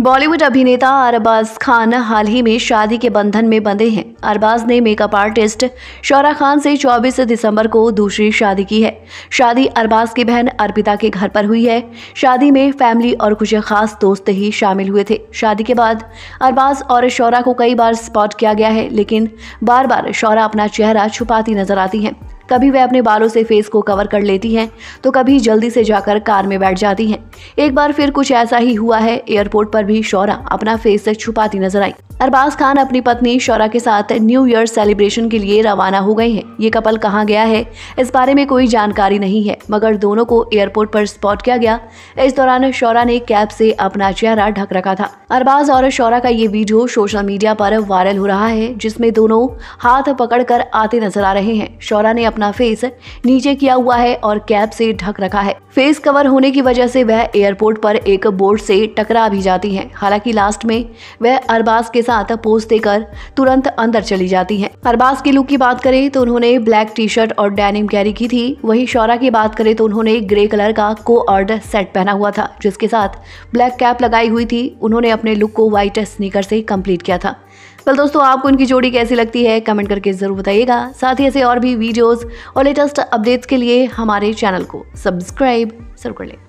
बॉलीवुड अभिनेता अरबाज खान हाल ही में शादी के बंधन में बंधे हैं अरबाज ने मेकअप आर्टिस्ट शौरा खान से 24 दिसंबर को दूसरी शादी की है शादी अरबाज की बहन अर्पिता के घर पर हुई है शादी में फैमिली और कुछ खास दोस्त ही शामिल हुए थे शादी के बाद अरबाज और शौरा को कई बार स्पॉट किया गया है लेकिन बार बार शौरा अपना चेहरा छुपाती नजर आती है कभी वह अपने बालों से फेस को कवर कर लेती हैं तो कभी जल्दी से जाकर कार में बैठ जाती हैं एक बार फिर कुछ ऐसा ही हुआ है एयरपोर्ट पर भी शौरा अपना फेस से छुपाती नजर आई अरबाज खान अपनी पत्नी शौरा के साथ न्यू ईयर सेलिब्रेशन के लिए रवाना हो गए हैं ये कपल कहाँ गया है इस बारे में कोई जानकारी नहीं है मगर दोनों को एयरपोर्ट पर स्पॉट किया गया इस दौरान शौरा ने कैब से अपना चेहरा ढक रखा था अरबाज और शौरा का ये वीडियो सोशल मीडिया पर वायरल हो रहा है जिसमें दोनों हाथ पकड़कर आते नजर आ रहे हैं शौरा ने अपना फेस नीचे किया हुआ है और कैब से ढक रखा है फेस कवर होने की वजह से वह एयरपोर्ट पर एक बोर्ड से टकरा भी जाती है हालांकि लास्ट में वह अरबाज के साथ पोज देकर तुरंत अंदर चली जाती हैं अरबाज के लुक की बात करें तो उन्होंने ब्लैक टी शर्ट और डेनिम कैरी की थी वहीं शौरा की बात करें तो उन्होंने ग्रे कलर का ऑर्ड सेट पहना हुआ था जिसके साथ ब्लैक कैप लगाई हुई थी उन्होंने अपने लुक को व्हाइट स्नीकर से कंप्लीट किया था वेल दोस्तों आपको इनकी जोड़ी कैसी लगती है कमेंट करके ज़रूर बताइएगा साथ ही ऐसे और भी वीडियोस और लेटेस्ट अपडेट्स के लिए हमारे चैनल को सब्सक्राइब जरूर कर लें